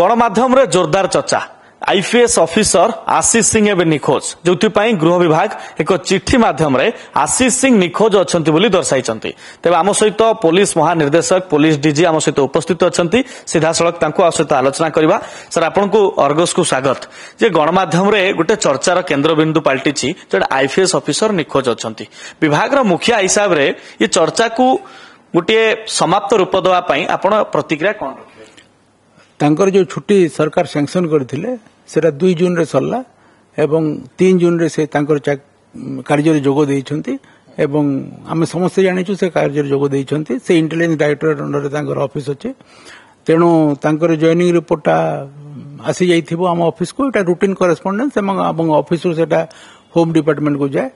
ଗଣମାଧ୍ୟମରେ ଜୋରଦାର ଚର୍ଚ୍ଚା ଆଇପିଏସ୍ ଅଫିସର ଆଶିଷ ସିଂ ଏବେ ନିଖୋଜ ଯେଉଁଥିପାଇଁ ଗୃହ ବିଭାଗ ଏକ ଚିଠି ମାଧ୍ୟମରେ ଆଶିଷ ସିଂ ନିଖୋଜ ଅଛନ୍ତି ବୋଲି ଦର୍ଶାଇଛନ୍ତି ତେବେ ଆମ ସହିତ ପୋଲିସ ମହାନିର୍ଦ୍ଦେଶକ ପୋଲିସ ଡିଜି ଆମ ସହିତ ଉପସ୍ଥିତ ଅଛନ୍ତି ସିଧାସଳଖ ତାଙ୍କୁ ଆମ ସହିତ ଆଲୋଚନା କରିବା ସାର୍ ଆପଣଙ୍କୁ ଅର୍ଗସକୁ ସ୍ୱାଗତ ଯେ ଗଣମାଧ୍ୟମରେ ଗୋଟିଏ ଚର୍ଚ୍ଚାର କେନ୍ଦ୍ରବିନ୍ଦୁ ପାଲଟିଛି ଜଣେ ଆଇପିଏସ୍ ଅଫିସର ନିଖୋଜ ଅଛନ୍ତି ବିଭାଗର ମୁଖିଆ ହିସାବରେ ଏ ଚର୍ଚ୍ଚାକୁ ଗୋଟିଏ ସମାପ୍ତ ରୂପ ଦେବା ପାଇଁ ଆପଣ ପ୍ରତିକ୍ରିୟା କ'ଣ ରଖିବେ ତାଙ୍କର ଯେଉଁ ଛୁଟି ସରକାର ସ୍ୟାଙ୍କସନ୍ କରିଥିଲେ ସେଟା ଦୁଇ ଜୁନ୍ରେ ସରିଲା ଏବଂ ତିନି ଜୁନ୍ରେ ସେ ତାଙ୍କର କାର୍ଯ୍ୟରେ ଯୋଗ ଦେଇଛନ୍ତି ଏବଂ ଆମେ ସମସ୍ତେ ଜାଣିଛୁ ସେ କାର୍ଯ୍ୟରେ ଯୋଗ ଦେଇଛନ୍ତି ସେ ଇଣ୍ଟେଲିଜେନ୍ସ ଡାଇରେକ୍ଟୋରେଟ୍ ଅଣ୍ଡରରେ ତାଙ୍କର ଅଫିସ୍ ଅଛି ତେଣୁ ତାଙ୍କର ଜଏନିଂ ରିପୋର୍ଟଟା ଆସିଯାଇଥିବ ଆମ ଅଫିସ୍କୁ ଏଇଟା ରୁଟିନ୍ କରେସ୍ପଣ୍ଡେନ୍ସ ଏବଂ ଆମ ଅଫିସ୍ରୁ ସେଇଟା ହୋମ୍ ଡିପାର୍ଟମେଣ୍ଟକୁ ଯାଏ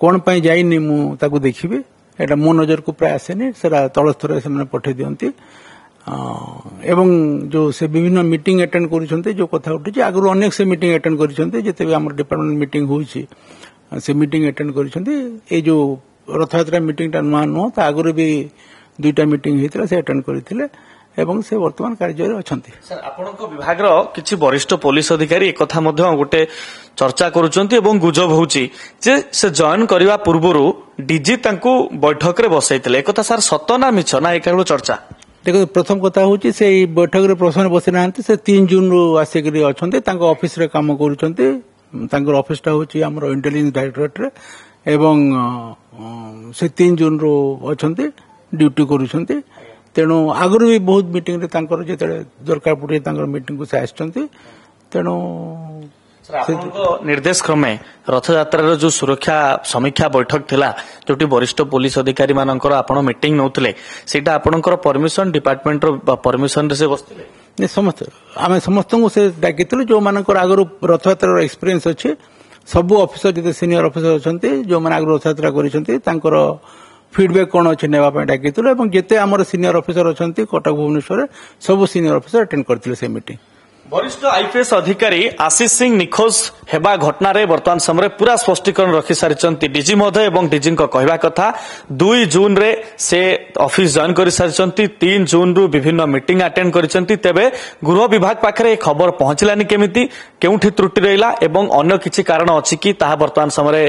କ'ଣ ପାଇଁ ଯାଇନି ମୁଁ ତାକୁ ଦେଖିବି ଏଇଟା ମୋ ନଜରକୁ ପ୍ରାୟ ଆସେନି ସେଇଟା ତଳ ସେମାନେ ପଠାଇ ଦିଅନ୍ତି ଏବଂ ଯେଉଁ ସେ ବିଭିନ୍ନ ମିଟିଂ ଆଟେଣ୍ଡ କରୁଛନ୍ତି ଯେଉଁ କଥା ଉଠୁଛି ଆଗରୁ ଅନେକ ସେ ମିଟିଂ ଆଟେଣ୍ଡ କରିଛନ୍ତି ଯେତେ ବି ଆମର ଡିପାର୍ଟମେଣ୍ଟ ମିଟିଂ ହେଉଛି ସେ ମିଟିଂ ଆଟେଣ୍ଡ କରିଛନ୍ତି ଏଇ ଯେଉଁ ରଥଯାତ୍ରା ମିଟିଂଟା ନୂଆ ନୁହଁ ତା ଆଗରୁ ବି ଦୁଇଟା ମିଟିଂ ହୋଇଥିଲା ସେ ଆଟେଣ୍ଡ କରିଥିଲେ ଏବଂ ସେ ବର୍ତ୍ତମାନ କାର୍ଯ୍ୟରେ ଅଛନ୍ତି ଆପଣଙ୍କ ବିଭାଗର କିଛି ବରିଷ୍ଠ ପୋଲିସ ଅଧିକାରୀ ଏକଥା ମଧ୍ୟ ଗୋଟେ ଚର୍ଚ୍ଚା କରୁଛନ୍ତି ଏବଂ ଗୁଜବ ହେଉଛି ଯେ ସେ ଜଏନ୍ କରିବା ପୂର୍ବରୁ ଡିଜି ତାଙ୍କୁ ବୈଠକରେ ବସାଇଥିଲେ ଏକଥା ସାର୍ ସତ ନା ମିଛ ନା ଏକ ଚର୍ଚ୍ଚା ଦେଖନ୍ତୁ ପ୍ରଥମ କଥା ହେଉଛି ସେଇ ବୈଠକରେ ପ୍ରଶ୍ନ ବସି ନାହାନ୍ତି ସେ ତିନି ଜୁନ୍ରୁ ଆସିକରି ଅଛନ୍ତି ତାଙ୍କ ଅଫିସରେ କାମ କରୁଛନ୍ତି ତାଙ୍କର ଅଫିସଟା ହେଉଛି ଆମର ଇଣ୍ଟେଲିଜେନ୍ସ ଡାଇରେକ୍ଟୋରେଟ୍ରେ ଏବଂ ସେ ତିନି ଜୁନ୍ରୁ ଅଛନ୍ତି ଡ୍ୟୁଟି କରୁଛନ୍ତି ତେଣୁ ଆଗରୁ ବି ବହୁତ ମିଟିଂରେ ତାଙ୍କର ଯେତେବେଳେ ଦରକାର ପଡ଼ିବ ତାଙ୍କର ମିଟିଂକୁ ସେ ଆସିଛନ୍ତି ତେଣୁ ନିର୍ଦ୍ଦେଶ କ୍ରମେ ରଥଯାତ୍ରାର ଯୋଉ ସୁରକ୍ଷା ସମୀକ୍ଷା ବୈଠକ ଥିଲା ଯୋଉଠି ବରିଷ୍ଠ ପୋଲିସ ଅଧିକାରୀ ମାନଙ୍କର ଆପଣ ମିଟିଂ ନେଉଥିଲେ ସେଇଟା ଆପଣଙ୍କର ପରମିଶନ ଡିପାର୍ଟମେଣ୍ଟର ପରମିଶନରେ ସେ ବସିଥିଲେ ସମସ୍ତେ ଆମେ ସମସ୍ତଙ୍କୁ ସେ ଡାକିଥିଲୁ ଯୋଉମାନଙ୍କର ଆଗରୁ ରଥଯାତ୍ରାର ଏକ୍ସପିରିଏନ୍ସ ଅଛି ସବୁ ଅଫିସର ଯେତେ ସିନିୟର ଅଫିସର ଅଛନ୍ତି ଯୋଉମାନେ ଆଗରୁ ରଥଯାତ୍ରା କରିଛନ୍ତି ତାଙ୍କର ଫିଡ୍ବ୍ୟାକ୍ କ'ଣ ଅଛି ନେବା ପାଇଁ ଡାକିଥିଲୁ ଏବଂ ଯେତେ ଆମର ସିନିୟର ଅଫିସର ଅଛନ୍ତି କଟକ ଭୁବନେଶ୍ୱରରେ ସବୁ ସିନିୟର ଅଫିସର ଆଟେଣ୍ଡ କରିଥିଲେ ସେ ମିଟିଂ वरिष्ठ आईपीएस अधिकारी आशीष सिंह निखोज ହେବା ଘଟଣାରେ ବର୍ତ୍ତମାନ ସମୟରେ ପୁରା ସ୍ପଷ୍ଟୀକରଣ ରଖିସାରିଛନ୍ତି ଡିଜି ମହୋଦୟ ଏବଂ ଡିଜିଙ୍କ କହିବା କଥା ଦୁଇ ଜୁନ୍ରେ ସେ ଅଫିସ୍ ଜଏନ୍ କରିସାରିଛନ୍ତି ତିନି ଜୁନ୍ରୁ ବିଭିନ୍ନ ମିଟିଂ ଆଟେଣ୍ଡ କରିଛନ୍ତି ତେବେ ଗୃହ ବିଭାଗ ପାଖରେ ଏ ଖବର ପହଞ୍ଚିଲାନି କେମିତି କେଉଁଠି ତ୍ରୁଟି ରହିଲା ଏବଂ ଅନ୍ୟ କିଛି କାରଣ ଅଛି କି ତାହା ବର୍ତ୍ତମାନ ସମୟରେ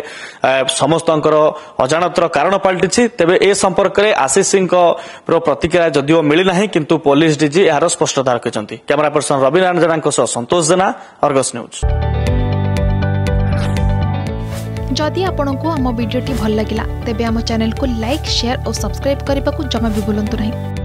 ସମସ୍ତଙ୍କର ଅଜାଣତର କାରଣ ପାଲଟିଛି ତେବେ ଏ ସମ୍ପର୍କରେ ଆଶିଷ ସିଂଙ୍କର ପ୍ରତିକ୍ରିୟା ଯଦିଓ ମିଳିନାହିଁ କିନ୍ତୁ ପୋଲିସ ଡିଜି ଏହାର ସ୍ପଷ୍ଟତା ରଖିଛନ୍ତି କ୍ୟାମେରା ପର୍ସନ ରବି ନାରାୟଣ सरांको छ सन्तोष जना अर्गस न्यूज जदि आपणको आम भिडियोटि भल लगा तबे आम चनेलको लाइक सेयार और सब्सक्राइब करने को जमा भी बुलां नहीं